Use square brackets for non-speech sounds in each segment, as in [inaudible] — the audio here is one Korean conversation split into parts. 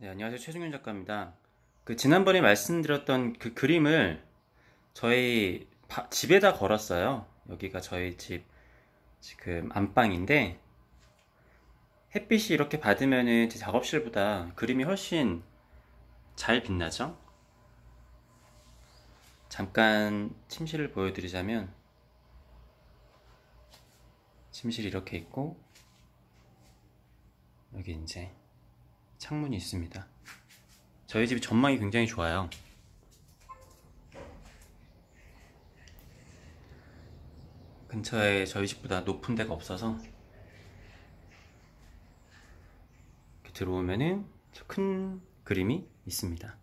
네, 안녕하세요. 최중윤 작가입니다. 그 지난번에 말씀드렸던 그 그림을 저희 바, 집에다 걸었어요. 여기가 저희 집 지금 안방인데 햇빛이 이렇게 받으면은 제 작업실보다 그림이 훨씬 잘 빛나죠? 잠깐 침실을 보여드리자면 침실이 이렇게 있고 여기 이제 창문이 있습니다 저희 집이 전망이 굉장히 좋아요 근처에 저희 집보다 높은 데가 없어서 들어오면은 큰 그림이 있습니다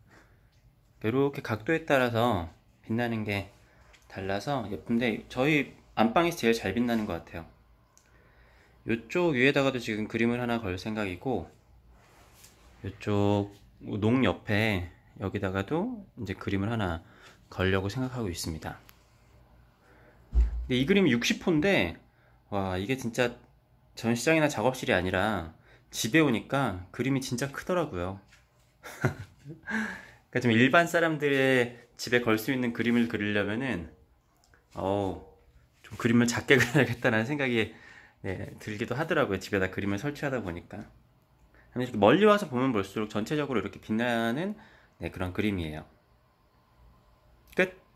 이렇게 각도에 따라서 빛나는 게 달라서 예쁜데 저희 안방에서 제일 잘 빛나는 것 같아요 이쪽 위에다가도 지금 그림을 하나 걸 생각이고 이쪽 농 옆에 여기다가도 이제 그림을 하나 걸려고 생각하고 있습니다. 근데 이 그림이 60호인데 와 이게 진짜 전시장이나 작업실이 아니라 집에 오니까 그림이 진짜 크더라고요. [laughs] 그러니까 좀 일반 사람들의 집에 걸 수 있는 그림을 그리려면은 어좀 그림을 작게 [laughs] 그려야겠다는 생각이 네, 들기도 하더라고요. 집에다 그림을 설치하다 보니까. 이렇게 멀리 와서 보면 볼수록 전체적으로 이렇게 빛나는 네, 그런 그림이에요. 끝!